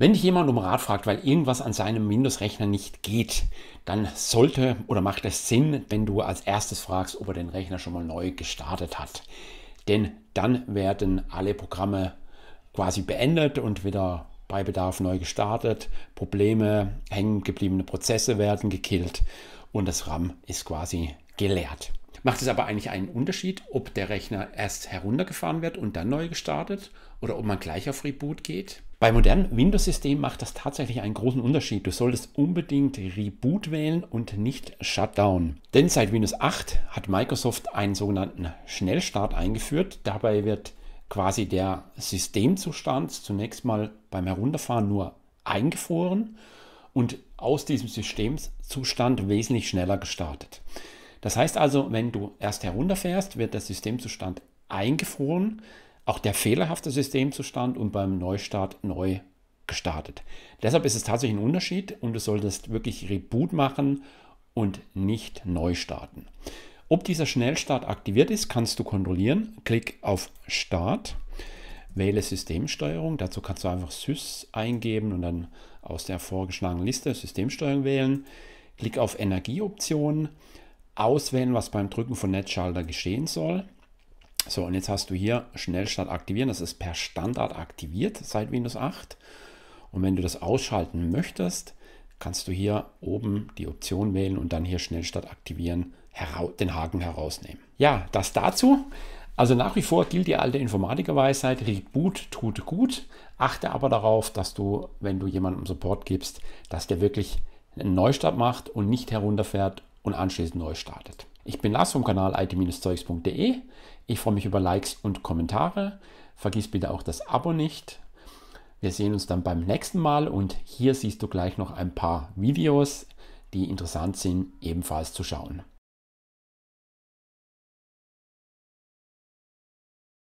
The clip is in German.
Wenn dich jemand um Rat fragt, weil irgendwas an seinem Windows-Rechner nicht geht, dann sollte oder macht es Sinn, wenn du als erstes fragst, ob er den Rechner schon mal neu gestartet hat. Denn dann werden alle Programme quasi beendet und wieder bei Bedarf neu gestartet. Probleme, hängen gebliebene Prozesse werden gekillt und das RAM ist quasi geleert. Macht es aber eigentlich einen Unterschied, ob der Rechner erst heruntergefahren wird und dann neu gestartet oder ob man gleich auf Reboot geht? Bei modernen Windows-Systemen macht das tatsächlich einen großen Unterschied. Du solltest unbedingt Reboot wählen und nicht Shutdown. Denn seit Windows 8 hat Microsoft einen sogenannten Schnellstart eingeführt. Dabei wird quasi der Systemzustand zunächst mal beim Herunterfahren nur eingefroren und aus diesem Systemzustand wesentlich schneller gestartet. Das heißt also, wenn du erst herunterfährst, wird der Systemzustand eingefroren, auch der fehlerhafte Systemzustand und beim Neustart neu gestartet. Deshalb ist es tatsächlich ein Unterschied und du solltest wirklich Reboot machen und nicht neu starten. Ob dieser Schnellstart aktiviert ist, kannst du kontrollieren. Klick auf Start, wähle Systemsteuerung. Dazu kannst du einfach SYS eingeben und dann aus der vorgeschlagenen Liste Systemsteuerung wählen. Klick auf Energieoptionen auswählen, was beim Drücken von Netzschalter geschehen soll. So, und jetzt hast du hier Schnellstart aktivieren. Das ist per Standard aktiviert seit Windows 8. Und wenn du das ausschalten möchtest, kannst du hier oben die Option wählen und dann hier Schnellstart aktivieren, den Haken herausnehmen. Ja, das dazu. Also nach wie vor gilt die alte Informatikerweisheit, Reboot tut gut. Achte aber darauf, dass du, wenn du jemandem Support gibst, dass der wirklich einen Neustart macht und nicht herunterfährt und anschließend neu startet. Ich bin Lars vom Kanal it-zeugs.de. Ich freue mich über Likes und Kommentare. Vergiss bitte auch das Abo nicht. Wir sehen uns dann beim nächsten Mal und hier siehst du gleich noch ein paar Videos, die interessant sind, ebenfalls zu schauen.